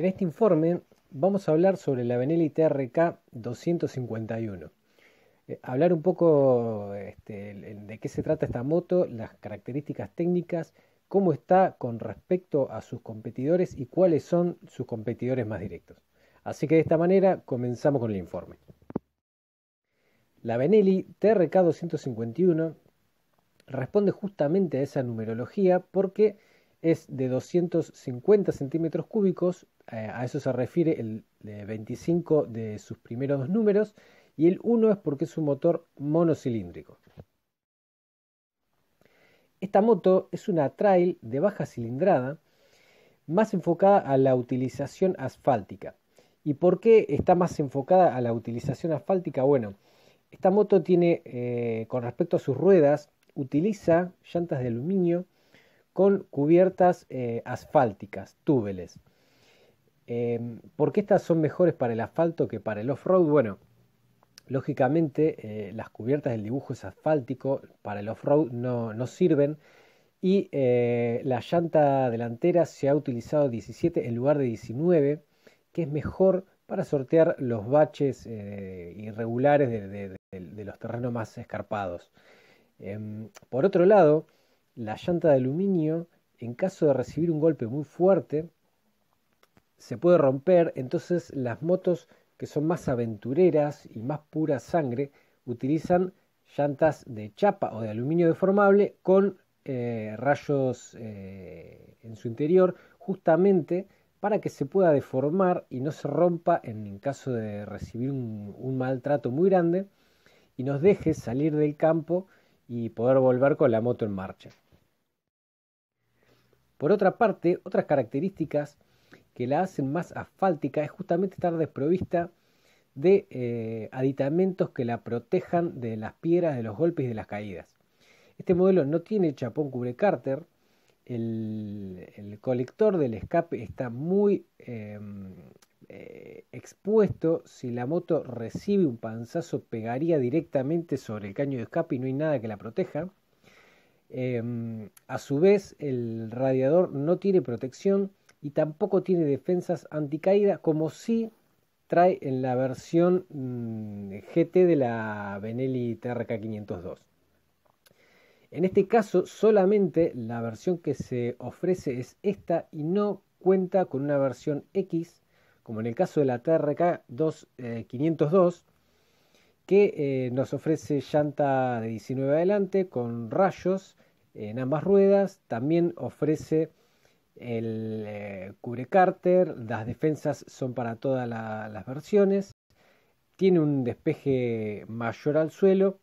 En este informe vamos a hablar sobre la Benelli TRK 251. Eh, hablar un poco este, de qué se trata esta moto, las características técnicas, cómo está con respecto a sus competidores y cuáles son sus competidores más directos. Así que de esta manera comenzamos con el informe. La Benelli TRK 251 responde justamente a esa numerología porque es de 250 centímetros cúbicos, eh, a eso se refiere el 25 eh, de sus primeros dos números, y el 1 es porque es un motor monocilíndrico. Esta moto es una trail de baja cilindrada, más enfocada a la utilización asfáltica. ¿Y por qué está más enfocada a la utilización asfáltica? Bueno, esta moto tiene, eh, con respecto a sus ruedas, utiliza llantas de aluminio con cubiertas eh, asfálticas, túbeles. ...porque em, ¿Por qué estas son mejores para el asfalto que para el off-road? Bueno, lógicamente eh, las cubiertas del dibujo es asfáltico, para el off-road no, sirven. Y eh, la llanta delantera se ha utilizado 17 en lugar de 19, que es mejor para sortear los baches irregulares de, los terrenos más escarpados. Em, por otro lado, la llanta de aluminio, en caso de recibir un golpe muy fuerte, se puede romper, entonces las motos que son más aventureras y más pura sangre utilizan llantas de chapa o de aluminio deformable con eh, rayos eh, en su interior justamente para que se pueda deformar y no se rompa en caso de recibir un maltrato muy grande y nos deje salir del campo y poder volver con la moto en marcha. Por otra parte, otras características que la hacen más asfáltica es justamente estar desprovista de eh, aditamentos que la protejan de las piedras, de los golpes y de las caídas. Este modelo no tiene chapón cubre cárter, el, colector del escape está muy em, eh, expuesto, si la moto recibe un panzazo pegaría directamente sobre el caño de escape y no hay nada que la proteja. Em, a su vez, el radiador no tiene protección y tampoco tiene defensas anticaída, como si trae en la versión mm, GT de la Benelli TRK502. En este caso, solamente la versión que se ofrece es esta y no cuenta con una versión X, como en el caso de la TRK 502, que eh, nos ofrece llanta de 19 adelante con rayos en ambas ruedas. También ofrece el eh, cubre cárter, las defensas son para todas las versiones. Tiene un despeje mayor al suelo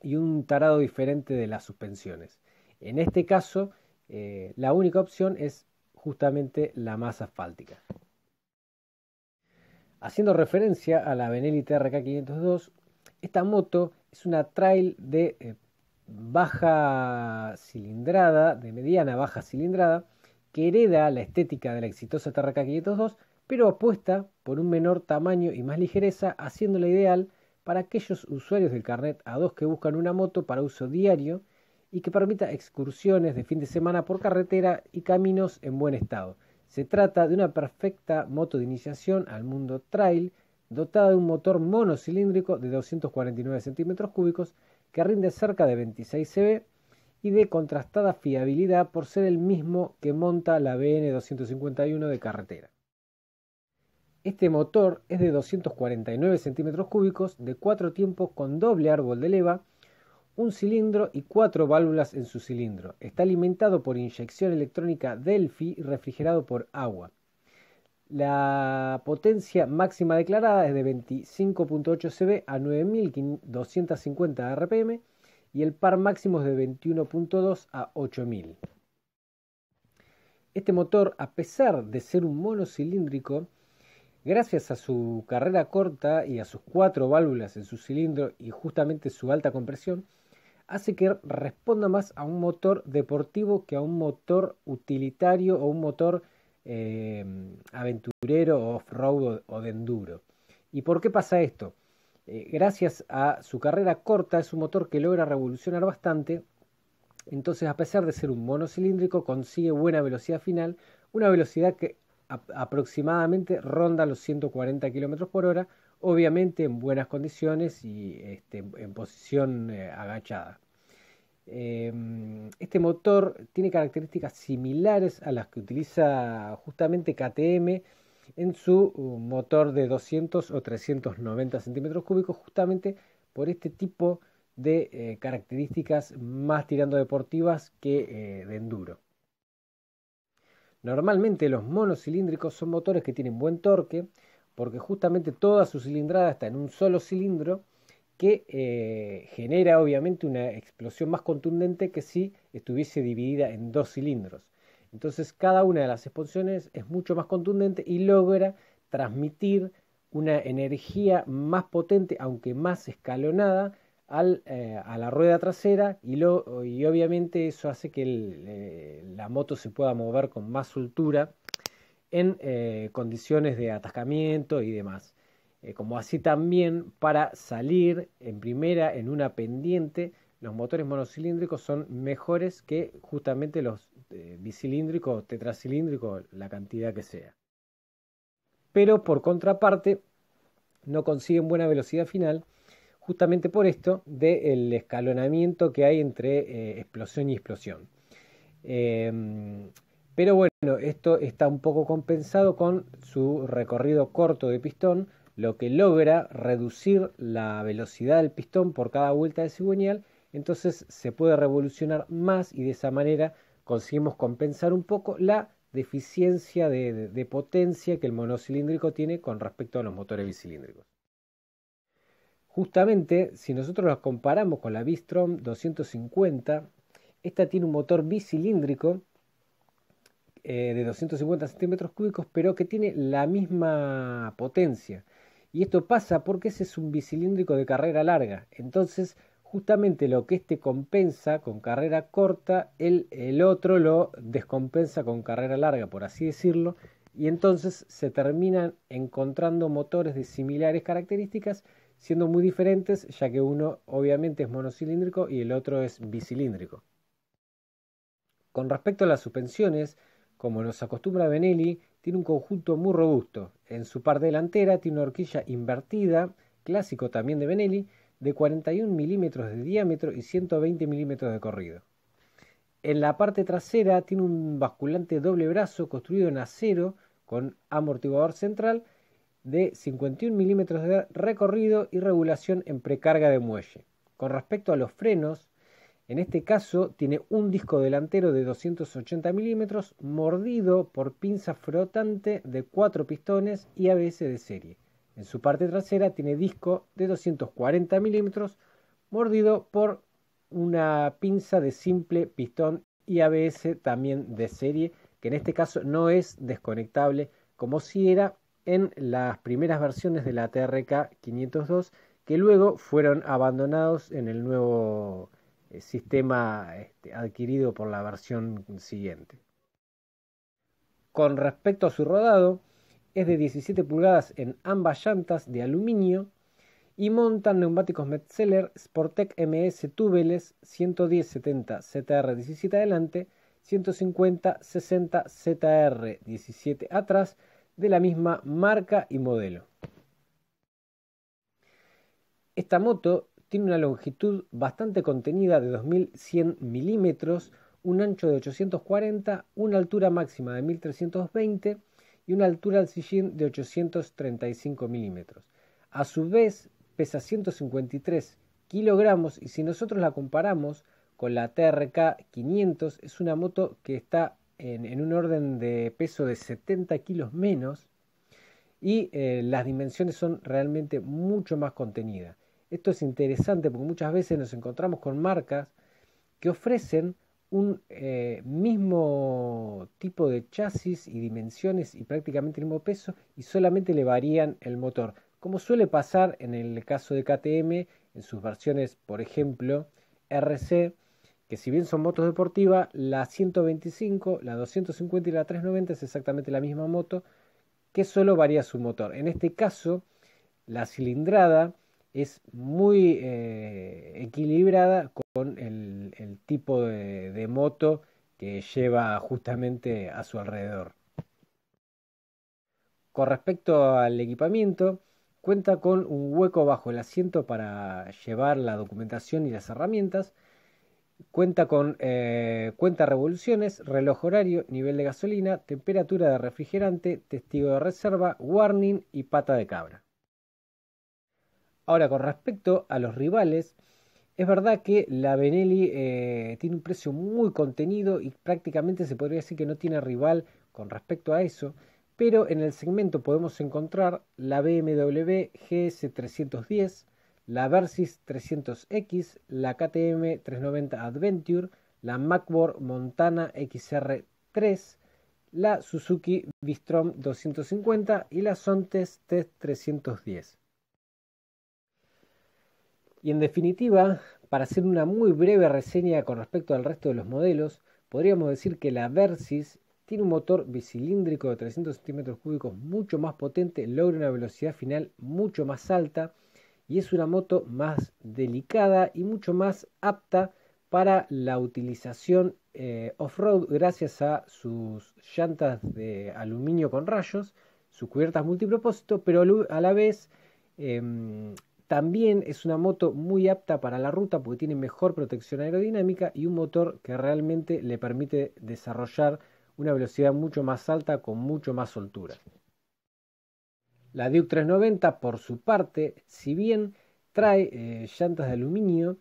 y un tarado diferente de las suspensiones. En este caso, eh, la única opción es justamente la masa asfáltica. Haciendo referencia a la Benelli TRK 502, esta moto es una trail de eh, baja cilindrada, de mediana baja cilindrada, que hereda la estética de la exitosa TRK 502, pero apuesta por un menor tamaño y más ligereza, haciéndola ideal para aquellos usuarios del carnet A2 que buscan una moto para uso diario y que permita excursiones de fin de semana por carretera y caminos en buen estado. Se trata de una perfecta moto de iniciación al mundo trail, dotada de un motor monocilíndrico de 249 centímetros cúbicos que rinde cerca de 26 cb y de contrastada fiabilidad por ser el mismo que monta la BN 251 de carretera. Este motor es de 249 centímetros cúbicos, de cuatro tiempos con doble árbol de leva un cilindro y cuatro válvulas en su cilindro. Está alimentado por inyección electrónica Delphi y refrigerado por agua. La potencia máxima declarada es de 25.8 CB a 9250 RPM y el par máximo es de 21.2 a 8000. Este motor, a pesar de ser un monocilíndrico, gracias a su carrera corta y a sus cuatro válvulas en su cilindro y justamente su alta compresión, hace que responda más a un motor deportivo que a un motor utilitario o un motor eh, aventurero, off-road o, de enduro. ¿Y por qué pasa esto? Eh, gracias a su carrera corta es un motor que logra revolucionar bastante, entonces a pesar de ser un monocilíndrico consigue buena velocidad final, una velocidad que aproximadamente ronda los 140 km por hora, obviamente en buenas condiciones y este, en posición eh, agachada. Em, este motor tiene características similares a las que utiliza justamente KTM en su uh, motor de 200 o 390 centímetros cúbicos, justamente por este tipo de eh, características más tirando deportivas que eh, de enduro. Normalmente los monocilíndricos son motores que tienen buen torque, porque justamente toda su cilindrada está en un solo cilindro que eh, genera obviamente una explosión más contundente que si estuviese dividida en dos cilindros. Entonces cada una de las expansiones es mucho más contundente y logra transmitir una energía más potente, aunque más escalonada, eh, a la rueda trasera y, lo, y obviamente eso hace que eh, la moto se pueda mover con más soltura en eh, condiciones de atascamiento y demás. Eh, como así también para salir en primera en una pendiente, los motores monocilíndricos son mejores que justamente los eh, bicilíndricos, tetracilíndricos, la cantidad que sea. Pero por contraparte, no consiguen buena velocidad final, justamente por esto del escalonamiento que hay entre explosión y explosión. Em, pero bueno, esto está un poco compensado con su recorrido corto de pistón, lo que logra reducir la velocidad del pistón por cada vuelta de cigüeñal, entonces se puede revolucionar más y de esa manera conseguimos compensar un poco la deficiencia de, potencia que el monocilíndrico tiene con respecto a los motores bicilíndricos. Justamente, si nosotros los comparamos con la Bistrom 250, esta tiene un motor bicilíndrico eh, de 250 centímetros cúbicos, pero que tiene la misma potencia. Y esto pasa porque ese es un bicilíndrico de carrera larga. Entonces, justamente lo que este compensa con carrera corta, el, el otro lo descompensa con carrera larga, por así decirlo. Y entonces se terminan encontrando motores de similares características, siendo muy diferentes, ya que uno obviamente es monocilíndrico y el otro es bicilíndrico. Con respecto a las suspensiones, como nos acostumbra Benelli, tiene un conjunto muy robusto. En su parte delantera tiene una horquilla invertida, clásico también de Benelli, de 41 milímetros de diámetro y 120 milímetros de corrido. En la parte trasera tiene un basculante doble brazo construido en acero con amortiguador central de 51 milímetros de recorrido y regulación en precarga de muelle. Con respecto a los frenos, en este caso tiene un disco delantero de 280 milímetros mordido por pinza frotante de 4 pistones y ABS de serie. En su parte trasera tiene disco de 240 milímetros mordido por una pinza de simple pistón y ABS también de serie, que en este caso no es desconectable como si era en las primeras versiones de la TRK 502 que luego fueron abandonados en el nuevo eh, sistema este, adquirido por la versión siguiente. Con respecto a su rodado, es de 17 pulgadas en ambas llantas de aluminio y monta neumáticos Metzeler Sportec MS Tubeles 110-70 ZR17 adelante, 150-60 ZR17 atrás de la misma marca y modelo. Esta moto tiene una longitud bastante contenida de 2100 milímetros, un ancho de 840, una altura máxima de 1320 y una altura al sillín de 835 milímetros. A su vez, pesa 153 kilogramos y si nosotros la comparamos con la TRK 500, es una moto que está en, un orden de peso de 70 kilos menos y eh, las dimensiones son realmente mucho más contenidas. Esto es interesante porque muchas veces nos encontramos con marcas que ofrecen un eh, mismo tipo de chasis y dimensiones y prácticamente el mismo peso y solamente le varían el motor, como suele pasar en el caso de KTM en sus versiones, por ejemplo, RC, que si bien son motos deportivas, la 125, la 250 y la 390 es exactamente la misma moto, que solo varía su motor. En este caso, la cilindrada es muy eh, equilibrada con el, tipo de, moto que lleva justamente a su alrededor. Con respecto al equipamiento, cuenta con un hueco bajo el asiento para llevar la documentación y las herramientas, cuenta con eh, cuenta revoluciones, reloj horario, nivel de gasolina, temperatura de refrigerante, testigo de reserva, warning y pata de cabra. Ahora, con respecto a los rivales, es verdad que la Benelli eh, tiene un precio muy contenido y prácticamente se podría decir que no tiene rival con respecto a eso, pero en el segmento podemos encontrar la BMW GS310, la Versys 300X, la KTM 390 Adventure, la MacBoard Montana XR3, la Suzuki Bistrom 250 y la Sontes T310. Y en definitiva, para hacer una muy breve reseña con respecto al resto de los modelos, podríamos decir que la Versys tiene un motor bicilíndrico de 300 centímetros cúbicos mucho más potente, logra una velocidad final mucho más alta y es una moto más delicada y mucho más apta para la utilización eh, off-road gracias a sus llantas de aluminio con rayos, sus cubiertas multipropósito, pero a la vez em, también es una moto muy apta para la ruta porque tiene mejor protección aerodinámica y un motor que realmente le permite desarrollar una velocidad mucho más alta con mucho más soltura. La Duke 390 por su parte, si bien trae eh, llantas de aluminio,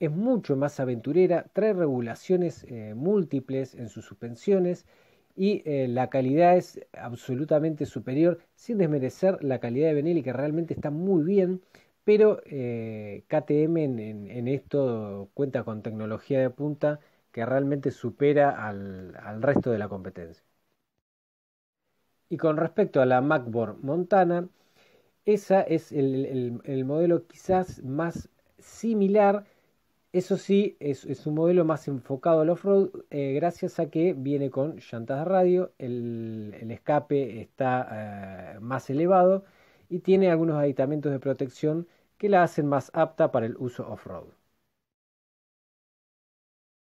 es mucho más aventurera, trae regulaciones eh, múltiples en sus suspensiones y eh, la calidad es absolutamente superior, sin desmerecer la calidad de Benelli que realmente está muy bien, pero eh, KTM en, esto cuenta con tecnología de punta que realmente supera al, resto de la competencia. Y con respecto a la MacBoard Montana, esa es el, modelo quizás más similar. Eso sí, es, un modelo más enfocado al off-road, eh, gracias a que viene con llantas de radio, el, escape está eh, más elevado y tiene algunos aditamentos de protección que la hacen más apta para el uso off-road.